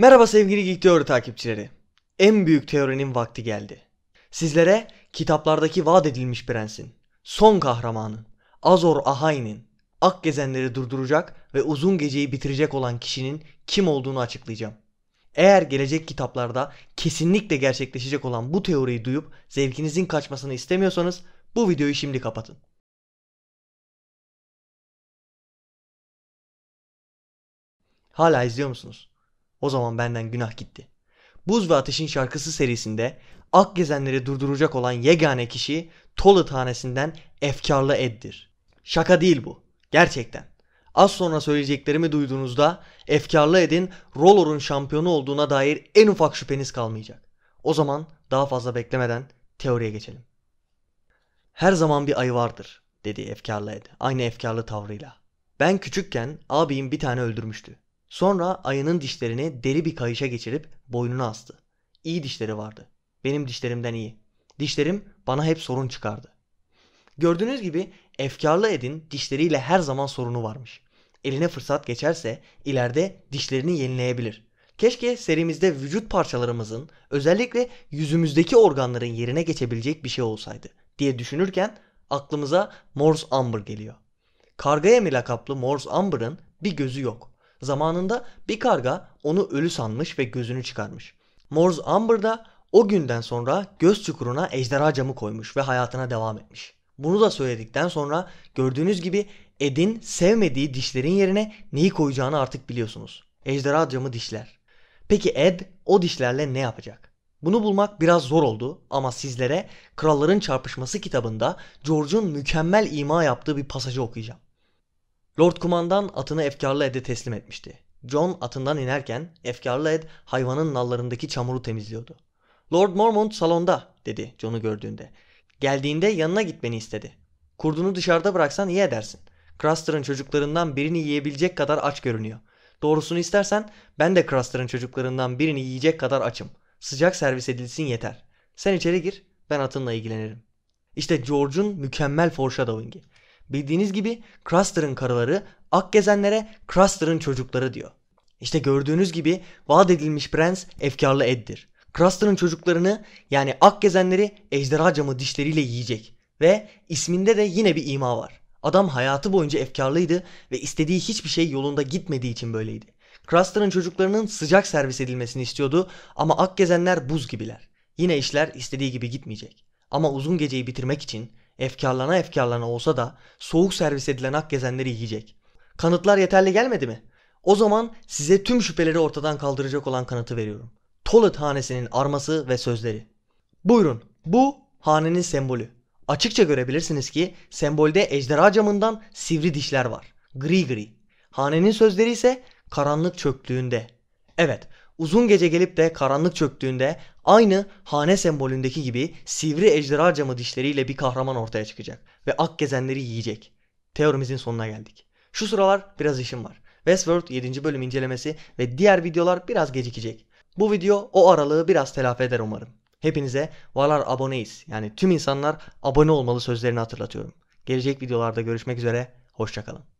Merhaba sevgili Geek Teori takipçileri. En büyük teorinin vakti geldi. Sizlere kitaplardaki vaat edilmiş prensin, son kahramanın, Azor Ahai'nin, ak gezenleri durduracak ve uzun geceyi bitirecek olan kişinin kim olduğunu açıklayacağım. Eğer gelecek kitaplarda kesinlikle gerçekleşecek olan bu teoriyi duyup zevkinizin kaçmasını istemiyorsanız bu videoyu şimdi kapatın. Hala izliyor musunuz? O zaman benden günah gitti. Buz ve Ateş'in şarkısı serisinde ak gezenleri durduracak olan yegane kişi Tolu tanesinden efkarlı Ed'dir. Şaka değil bu. Gerçekten. Az sonra söyleyeceklerimi duyduğunuzda efkarlı Ed'in Roller'un şampiyonu olduğuna dair en ufak şüpheniz kalmayacak. O zaman daha fazla beklemeden teoriye geçelim. Her zaman bir ayı vardır dedi efkarlı Ed aynı efkarlı tavrıyla. Ben küçükken abim bir tane öldürmüştü. Sonra ayının dişlerini deri bir kayışa geçirip boynuna astı. İyi dişleri vardı. Benim dişlerimden iyi. Dişlerim bana hep sorun çıkardı. Gördüğünüz gibi efkarlı Ed'in dişleriyle her zaman sorunu varmış. Eline fırsat geçerse ileride dişlerini yenileyebilir. Keşke serimizde vücut parçalarımızın özellikle yüzümüzdeki organların yerine geçebilecek bir şey olsaydı diye düşünürken aklımıza Morse Amber geliyor. Kargaya mi lakaplı Morse Amber'ın bir gözü yok. Zamanında bir karga onu ölü sanmış ve gözünü çıkarmış. Morse Amber da o günden sonra göz çukuruna ejderha camı koymuş ve hayatına devam etmiş. Bunu da söyledikten sonra gördüğünüz gibi Ed'in sevmediği dişlerin yerine neyi koyacağını artık biliyorsunuz. Ejderha camı dişler. Peki Ed o dişlerle ne yapacak? Bunu bulmak biraz zor oldu ama sizlere Kralların Çarpışması kitabında George'un mükemmel ima yaptığı bir pasajı okuyacağım. Lord Kumandan atını efkarlı Ed'e teslim etmişti. John atından inerken efkarlı Ed hayvanın nallarındaki çamuru temizliyordu. Lord Mormont salonda dedi John'u gördüğünde. Geldiğinde yanına gitmeni istedi. Kurdunu dışarıda bıraksan iyi edersin. Craster'ın çocuklarından birini yiyebilecek kadar aç görünüyor. Doğrusunu istersen ben de Craster'ın çocuklarından birini yiyecek kadar açım. Sıcak servis edilsin yeter. Sen içeri gir ben atınla ilgilenirim. İşte George'un mükemmel foreshadowing'i. Bildiğiniz gibi Cruster'ın karıları ak gezenlere Cruster'ın çocukları diyor. İşte gördüğünüz gibi vaat edilmiş prens efkarlı Ed'dir. Cruster'ın çocuklarını yani ak gezenleri ejderha camı dişleriyle yiyecek. Ve isminde de yine bir ima var. Adam hayatı boyunca efkarlıydı ve istediği hiçbir şey yolunda gitmediği için böyleydi. Cruster'ın çocuklarının sıcak servis edilmesini istiyordu ama ak gezenler buz gibiler. Yine işler istediği gibi gitmeyecek. Ama uzun geceyi bitirmek için efkarlana efkarlana olsa da soğuk servis edilen hak gezenleri yiyecek. Kanıtlar yeterli gelmedi mi? O zaman size tüm şüpheleri ortadan kaldıracak olan kanıtı veriyorum. Tolet hanesinin arması ve sözleri. Buyurun bu hanenin sembolü. Açıkça görebilirsiniz ki sembolde ejderha camından sivri dişler var. Gri gri. Hanenin sözleri ise karanlık çöktüğünde. Evet Uzun gece gelip de karanlık çöktüğünde aynı hane sembolündeki gibi sivri ejderha camı dişleriyle bir kahraman ortaya çıkacak ve ak gezenleri yiyecek. Teorimizin sonuna geldik. Şu sıralar biraz işim var. Westworld 7. bölüm incelemesi ve diğer videolar biraz gecikecek. Bu video o aralığı biraz telafi eder umarım. Hepinize varlar aboneyiz yani tüm insanlar abone olmalı sözlerini hatırlatıyorum. Gelecek videolarda görüşmek üzere, hoşçakalın.